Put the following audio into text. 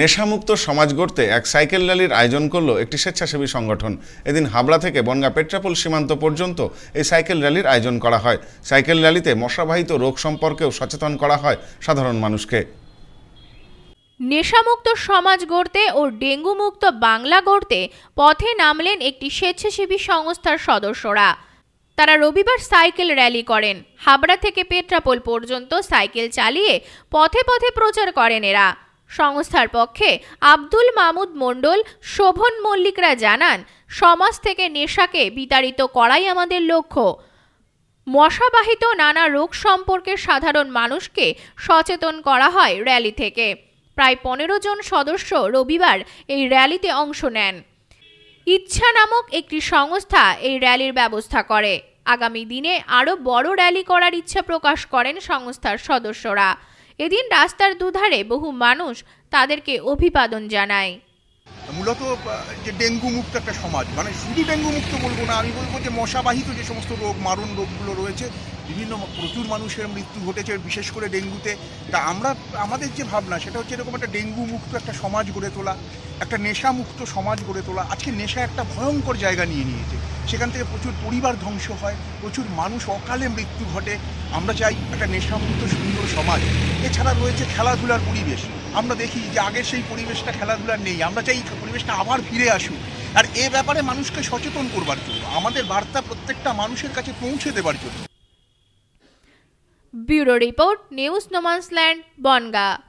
নেশামুক্ত সমাজ গড়তে এক সাইকেল র্যালির আয়োজন করলো একটি স্বেচ্ছাসেবী সংগঠন এদিন হাবড়া থেকে বনগা পেট্রাপোল সীমান্ত পর্যন্ত এই সাইকেল র্যালির আয়োজন করা হয় সাইকেল র্যালিতে মশাবাহিত রোগ সম্পর্কেও সচেতন করা হয় সাধারণ মানুষকে নেশামুক্ত সমাজ গড়তে ও ডেঙ্গু মুক্ত বাংলা গড়তে পথে নামলেন একটি স্বেচ্ছাসেবী সংস্থার সদস্যরা তারা রবিবার সাইকেল র্যালি করেন হাবড়া থেকে পেট্রাপোল পর্যন্ত সাইকেল চালিয়ে পথে পথে প্রচার করেন এরা সংস্থার পক্ষে আব্দুল মামুদ মণ্ডল শোভন মল্লিকরা জানান সমাজ থেকে নেশাকে বিতাড়িত করাই আমাদের লক্ষ্য মশাবাহিত নানা রোগ সম্পর্কে সাধারণ মানুষকে সচেতন করা হয় র্যালি থেকে প্রায় পনেরো জন সদস্য রবিবার এই র্যালিতে অংশ নেন ইচ্ছা নামক একটি সংস্থা এই র্যালির ব্যবস্থা করে আগামী দিনে আরও বড় র্যালি করার ইচ্ছা প্রকাশ করেন সংস্থার সদস্যরা এদিন রাস্তার দুধারে বহু মানুষ তাদেরকে অভিবাদন জানায় মূলত যে ডেঙ্গু মুক্ত একটা সমাজ মানে শুধু ডেঙ্গু মুক্ত বলবো না আমি বলবো যে মশাবাহিত যে সমস্ত রোগ মারণ রোগগুলো রয়েছে বিভিন্ন প্রচুর মানুষের মৃত্যু ঘটেছে বিশেষ করে ডেঙ্গুতে তা আমরা আমাদের যে ভাবনা সেটা হচ্ছে এরকম একটা ডেঙ্গু মুক্ত একটা সমাজ গড়ে তোলা একটা নেশা মুক্ত সমাজ গড়ে তোলা আজকে নেশা একটা ভয়ঙ্কর জায়গা নিয়ে নিয়েছে সেখান থেকে প্রচুর পরিবার ধ্বংস হয় প্রচুর মানুষ অকালে মৃত্যু ঘটে আমরা চাই একটা নেশামুক্ত সুন্দর সমাজ এছাড়া রয়েছে খেলাধুলার পরিবেশ আমরা দেখি যে আগের সেই পরিবেশটা খেলাধুলার নেই আমরা চাই পরিবেশটা আবার ফিরে আসুক আর এ ব্যাপারে মানুষকে সচেতন করবার জন্য আমাদের বার্তা প্রত্যেকটা মানুষের কাছে পৌঁছে দেবার জন্য Bureau Report News No Land, Bonga.